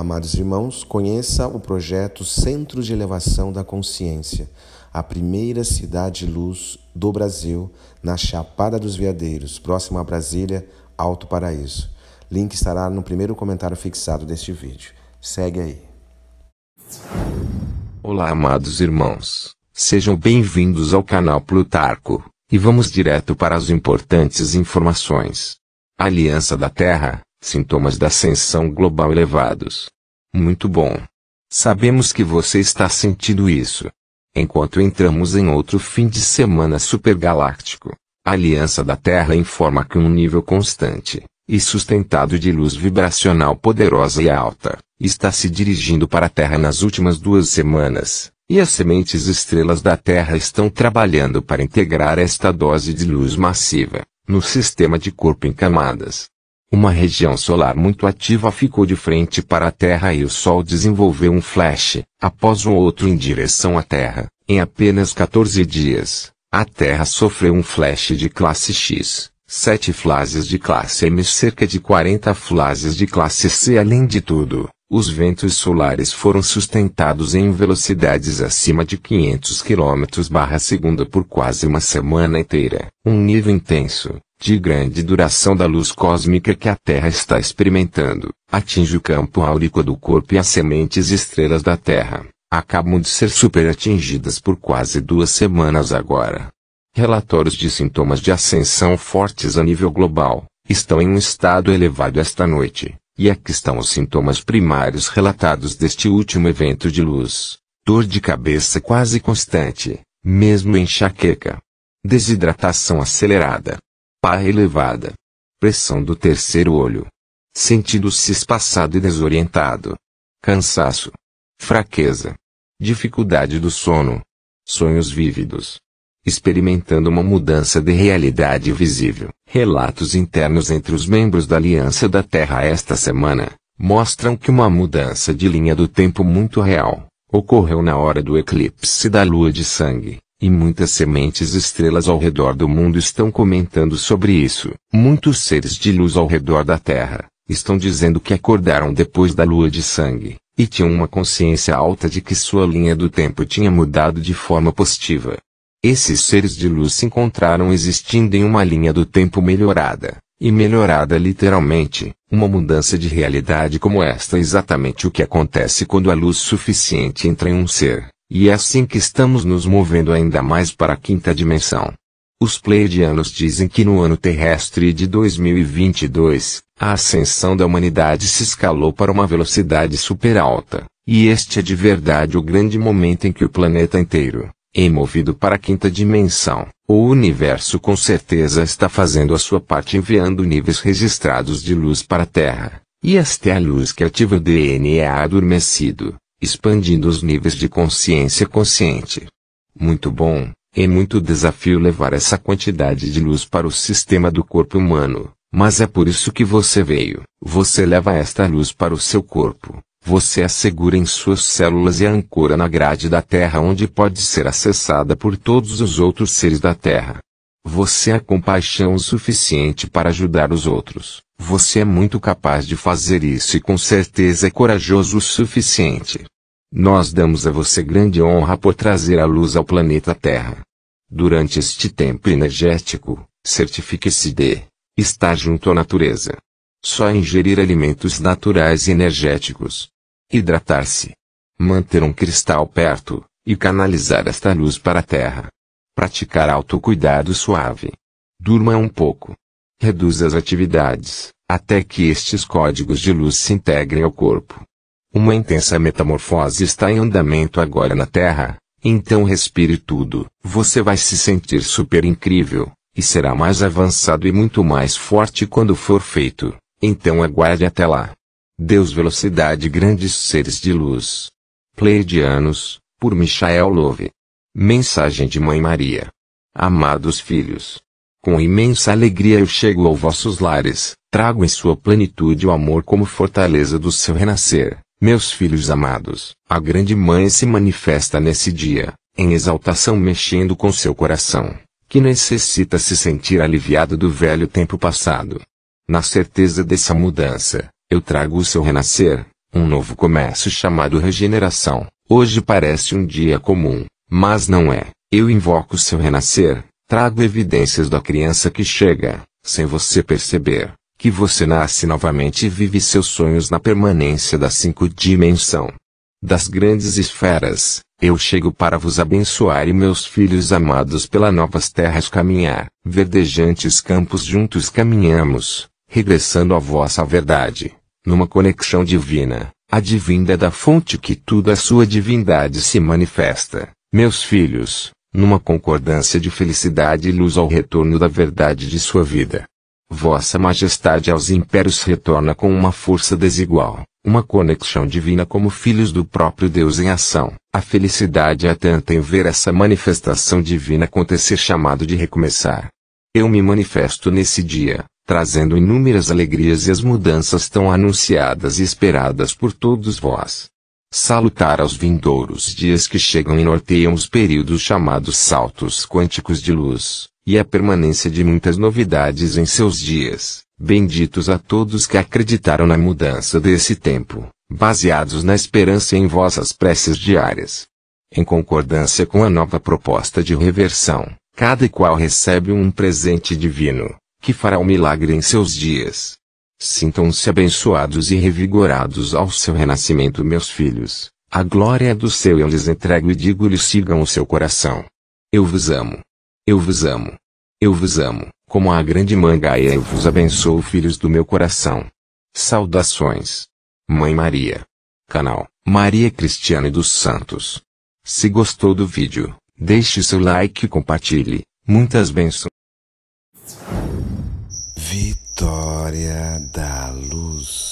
Amados irmãos, conheça o projeto Centro de Elevação da Consciência, a primeira cidade luz do Brasil, na Chapada dos Veadeiros, próximo a Brasília, Alto Paraíso. Link estará no primeiro comentário fixado deste vídeo. Segue aí. Olá, amados irmãos. Sejam bem-vindos ao canal Plutarco, e vamos direto para as importantes informações. A Aliança da Terra, Sintomas da ascensão global elevados. Muito bom. Sabemos que você está sentindo isso. Enquanto entramos em outro fim de semana supergaláctico, a aliança da Terra informa que um nível constante e sustentado de luz vibracional poderosa e alta está se dirigindo para a Terra nas últimas duas semanas, e as sementes estrelas da Terra estão trabalhando para integrar esta dose de luz massiva no sistema de corpo em camadas. Uma região solar muito ativa ficou de frente para a Terra e o Sol desenvolveu um flash, após o outro em direção à Terra. Em apenas 14 dias, a Terra sofreu um flash de classe X, 7 flashes de classe M e cerca de 40 flashes de classe C. Além de tudo, os ventos solares foram sustentados em velocidades acima de 500 km/s por quase uma semana inteira. Um nível intenso, de grande duração da luz cósmica que a Terra está experimentando, atinge o campo áurico do corpo e as sementes estrelas da Terra, acabam de ser super atingidas por quase duas semanas agora. Relatórios de sintomas de ascensão fortes a nível global estão em um estado elevado esta noite, e aqui estão os sintomas primários relatados deste último evento de luz: dor de cabeça quase constante, mesmo enxaqueca, desidratação acelerada, Pá elevada. Pressão do terceiro olho. Sentido-se espaçado e desorientado. Cansaço. Fraqueza. Dificuldade do sono. Sonhos vívidos. Experimentando uma mudança de realidade visível. Relatos internos entre os membros da Aliança da Terra esta semana mostram que uma mudança de linha do tempo muito real ocorreu na hora do eclipse da lua de sangue. E muitas sementes estrelas ao redor do mundo estão comentando sobre isso. Muitos seres de luz ao redor da Terra estão dizendo que acordaram depois da lua de sangue e tinham uma consciência alta de que sua linha do tempo tinha mudado de forma positiva. Esses seres de luz se encontraram existindo em uma linha do tempo melhorada, e melhorada literalmente, uma mudança de realidade como esta é exatamente o que acontece quando a luz suficiente entra em um ser, e é assim que estamos nos movendo ainda mais para a quinta dimensão. Os pleiadianos dizem que no ano terrestre de 2022, a ascensão da humanidade se escalou para uma velocidade super alta, e este é de verdade o grande momento em que o planeta inteiro, em movido para a quinta dimensão, o universo com certeza está fazendo a sua parte enviando níveis registrados de luz para a Terra, e esta é a luz que ativa o DNA adormecido, expandindo os níveis de consciência consciente. Muito bom, é muito desafio levar essa quantidade de luz para o sistema do corpo humano, mas é por isso que você veio. Você leva esta luz para o seu corpo, você a segura em suas células e a ancora na grade da Terra onde pode ser acessada por todos os outros seres da Terra. Você é compaixão suficiente para ajudar os outros. Você é muito capaz de fazer isso e com certeza é corajoso o suficiente. Nós damos a você grande honra por trazer a luz ao planeta Terra. Durante este tempo energético, certifique-se de estar junto à natureza. Só ingerir alimentos naturais e energéticos. Hidratar-se. Manter um cristal perto e canalizar esta luz para a Terra. Praticar autocuidado suave. Durma um pouco. Reduza as atividades, até que estes códigos de luz se integrem ao corpo. Uma intensa metamorfose está em andamento agora na Terra, então respire tudo. Você vai se sentir super incrível, e será mais avançado e muito mais forte quando for feito. Então aguarde até lá. Deus Velocidade Grandes Seres de Luz. Pleiadianos, por Michael Love. Mensagem de Mãe Maria. Amados filhos, com imensa alegria eu chego aos vossos lares, trago em sua plenitude o amor como fortaleza do seu renascer. Meus filhos amados, a grande mãe se manifesta nesse dia, em exaltação mexendo com seu coração, que necessita se sentir aliviado do velho tempo passado. Na certeza dessa mudança, eu trago o seu renascer, um novo começo chamado regeneração. Hoje parece um dia comum, mas não é. Eu invoco seu renascer, trago evidências da criança que chega, sem você perceber, que você nasce novamente e vive seus sonhos na permanência da cinco dimensão. Das grandes esferas, eu chego para vos abençoar e meus filhos amados pelas novas terras caminhar, verdejantes campos juntos caminhamos, regressando à vossa verdade, numa conexão divina, a divinda da fonte que tudo a sua divindade se manifesta. Meus filhos, numa concordância de felicidade e luz ao retorno da verdade de sua vida. Vossa Majestade aos impérios retorna com uma força desigual, uma conexão divina como filhos do próprio Deus em ação. A felicidade é tanta em ver essa manifestação divina acontecer chamado de recomeçar. Eu me manifesto nesse dia, trazendo inúmeras alegrias e as mudanças tão anunciadas e esperadas por todos vós salutar aos vindouros dias que chegam e norteiam os períodos chamados saltos quânticos de luz, e a permanência de muitas novidades em seus dias, benditos a todos que acreditaram na mudança desse tempo, baseados na esperança em vossas preces diárias. Em concordância com a nova proposta de reversão, cada qual recebe um presente divino, que fará um milagre em seus dias. Sintam-se abençoados e revigorados ao seu renascimento, meus filhos. A glória é do seu eu lhes entrego e digo-lhes sigam o seu coração. Eu vos amo. Eu vos amo. Eu vos amo, como a grande mãe Gaia eu vos abençoo, filhos do meu coração. Saudações. Mãe Maria. Canal Maria Cristiane dos Santos. Se gostou do vídeo, deixe seu like e compartilhe. Muitas bênçãos. História da Luz.